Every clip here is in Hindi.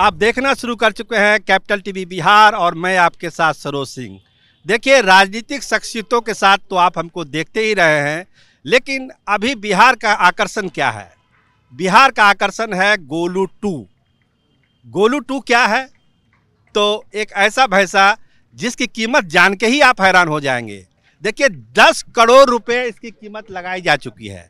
आप देखना शुरू कर चुके हैं कैपिटल टीवी बिहार और मैं आपके साथ सरोज सिंह देखिए राजनीतिक शख्सियतों के साथ तो आप हमको देखते ही रहे हैं लेकिन अभी बिहार का आकर्षण क्या है बिहार का आकर्षण है गोलू टू गोलू टू क्या है तो एक ऐसा भैंसा जिसकी कीमत जान के ही आप हैरान हो जाएंगे देखिए दस करोड़ रुपये इसकी कीमत लगाई जा चुकी है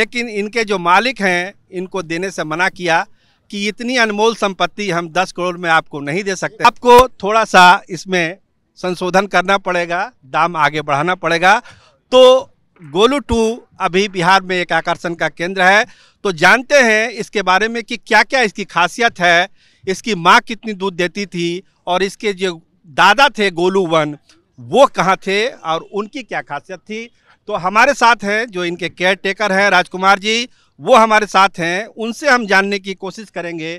लेकिन इनके जो मालिक हैं इनको देने से मना किया कि इतनी अनमोल संपत्ति हम 10 करोड़ में आपको नहीं दे सकते आपको थोड़ा सा इसमें संशोधन करना पड़ेगा दाम आगे बढ़ाना पड़ेगा तो गोलू टू अभी बिहार में एक आकर्षण का केंद्र है तो जानते हैं इसके बारे में कि क्या क्या इसकी खासियत है इसकी माँ कितनी दूध देती थी और इसके जो दादा थे गोलू वन वो कहाँ थे और उनकी क्या खासियत थी तो हमारे साथ हैं जो इनके केयर टेकर हैं राजकुमार जी वो हमारे साथ हैं उनसे हम जानने की कोशिश करेंगे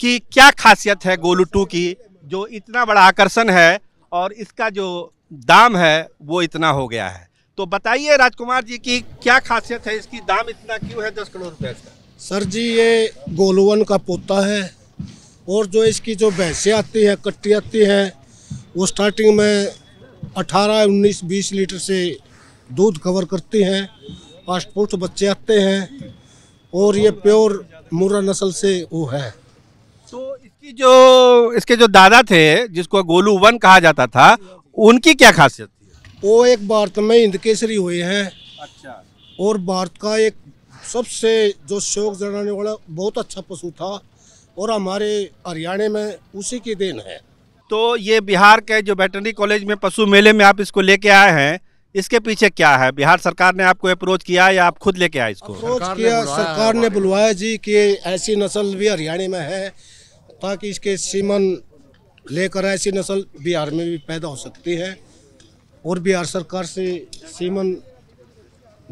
कि क्या खासियत है गोलू टू की जो इतना बड़ा आकर्षण है और इसका जो दाम है वो इतना हो गया है तो बताइए राजकुमार जी की क्या खासियत है इसकी दाम इतना क्यों है दस करोड़ रुपये का सर जी ये गोलूवन का पोता है और जो इसकी जो भैंसें आती हैं कट्टी आती हैं वो स्टार्टिंग में 18, 19, 20 लीटर से दूध कवर करती हैं आठ बच्चे आते हैं और ये प्योर मुरा नस्ल से वो है तो इसकी जो इसके जो दादा थे जिसको गोलू वन कहा जाता था उनकी क्या खासियत थी वो एक भारत में हिंद केसरी हुए हैं अच्छा और भारत का एक सबसे जो शोक जड़ाने वाला बहुत अच्छा पशु था और हमारे हरियाणा में उसी की देन है तो ये बिहार के जो वेटनरी कॉलेज में पशु मेले में आप इसको लेके आए हैं इसके पीछे क्या है बिहार सरकार ने आपको अप्रोच किया या आप खुद लेके आए इसको अप्रोच सरकार किया ने सरकार ने बुलवाया जी कि ऐसी नस्ल भी हरियाणा में है ताकि इसके सीमन लेकर ऐसी नस्ल बिहार में भी पैदा हो सकती है और बिहार सरकार से सीमन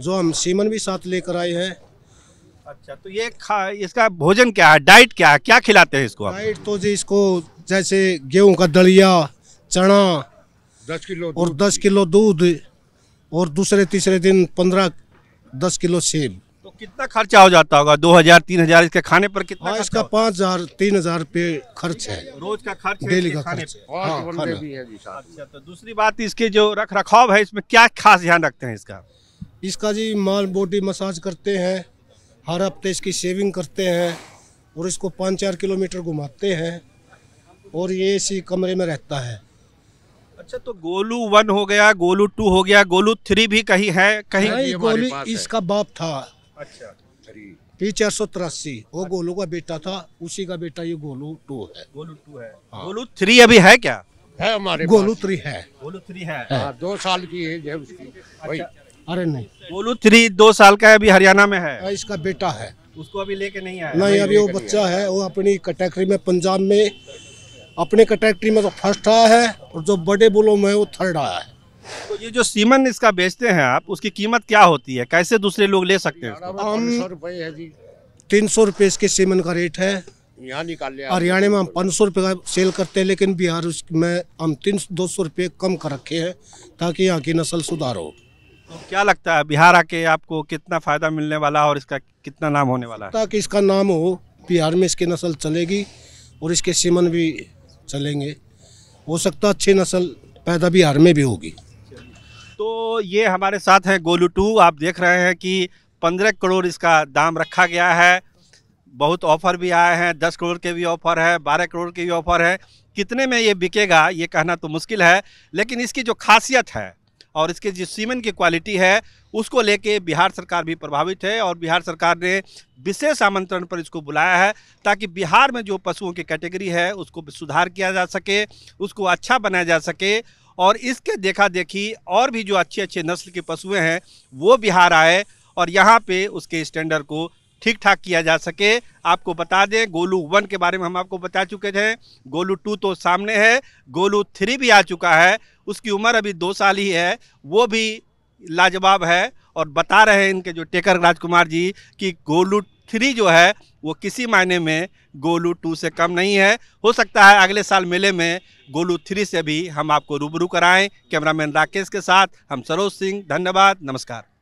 जो हम सीमन भी साथ लेकर आए हैं अच्छा तो ये खा इसका भोजन क्या है डाइट क्या है क्या खिलाते हैं इसको डाइट तो जी इसको जैसे गेहूं का दलिया चना दस किलो और दस किलो दूध और दूसरे तीसरे दिन पंद्रह दस किलो सेब तो कितना खर्चा हो जाता होगा दो हजार तीन हजार इसके खाने पर कितना हाँ, इसका पाँच हजार तीन हजार पे खर्च है रोज का खर्च डेली का खर्च हाँ, अच्छा, तो दूसरी बात इसके जो रख रखाव है इसमें क्या खास ध्यान रखते हैं इसका इसका जी माल बॉडी मसाज करते हैं हर हफ्ते इसकी शेविंग करते हैं और इसको पाँच चार किलोमीटर घुमाते हैं और ये इसी कमरे में रहता है अच्छा तो गोलू वन हो गया गोलू टू हो गया गोलू थ्री भी कहीं है कहीं नहीं, गोलू इसका बाप था अच्छा चार सौ तिरासी वो गोलू का बेटा था उसी का बेटा ये गोलू टू है गोलू टू है हाँ। गोलू थ्री अभी है क्या है हमारे गोलू थ्री है गोलू थ्री है, हाँ। हाँ, दो साल की है उसकी अच्छा। अरे नहीं गोलू थ्री दो साल का अभी हरियाणा में है इसका बेटा है उसको अभी लेके नहीं आया नहीं अभी वो बच्चा है वो अपनी कैटेगरी में पंजाब में अपने कैटेगरी में तो फर्स्ट आया है और जो बड़े बुलों में वो थर्ड आया है तो ये जो सीमन इसका बेचते हैं आप उसकी कीमत क्या होती है कैसे दूसरे लोग ले सकते हैं हम तीन सौ रुपये इसके सीमन का रेट है यहाँ निकाल लिया हरियाणा में हम पाँच सौ रुपये का सेल करते हैं लेकिन बिहार में हम तीन दो सौ रुपये कम कर रखे हैं ताकि यहाँ की नस्ल सुधार हो तो क्या लगता है बिहार आके आपको कितना फ़ायदा मिलने वाला है और इसका कितना नाम होने वाला है ताकि इसका नाम हो बिहार में इसकी नस्ल चलेगी और इसके सीमन भी चलेंगे हो सकता अच्छी नस्ल पैदा बिहार में भी होगी तो ये हमारे साथ हैं गोलू टू आप देख रहे हैं कि पंद्रह करोड़ इसका दाम रखा गया है बहुत ऑफर भी आए हैं दस करोड़ के भी ऑफर है बारह करोड़ के भी ऑफर है कितने में ये बिकेगा ये कहना तो मुश्किल है लेकिन इसकी जो खासियत है और इसके जो सीमेंट की क्वालिटी है उसको लेके बिहार सरकार भी प्रभावित है और बिहार सरकार ने विशेष आमंत्रण पर इसको बुलाया है ताकि बिहार में जो पशुओं की कैटेगरी है उसको सुधार किया जा सके उसको अच्छा बनाया जा सके और इसके देखा देखी और भी जो अच्छे अच्छे नस्ल के पशुएँ हैं वो बिहार आए और यहाँ पर उसके स्टैंडर्ड को ठीक ठाक किया जा सके आपको बता दें गोलू वन के बारे में हम आपको बता चुके थे गोलू टू तो सामने है गोलू थ्री भी आ चुका है उसकी उम्र अभी दो साल ही है वो भी लाजवाब है और बता रहे हैं इनके जो टेकर राजकुमार जी कि गोलू थ्री जो है वो किसी मायने में गोलू टू से कम नहीं है हो सकता है अगले साल मेले में गोलू थ्री से भी हम आपको रूबरू कराएं कैमरामैन राकेश के साथ हम सरोज सिंह धन्यवाद नमस्कार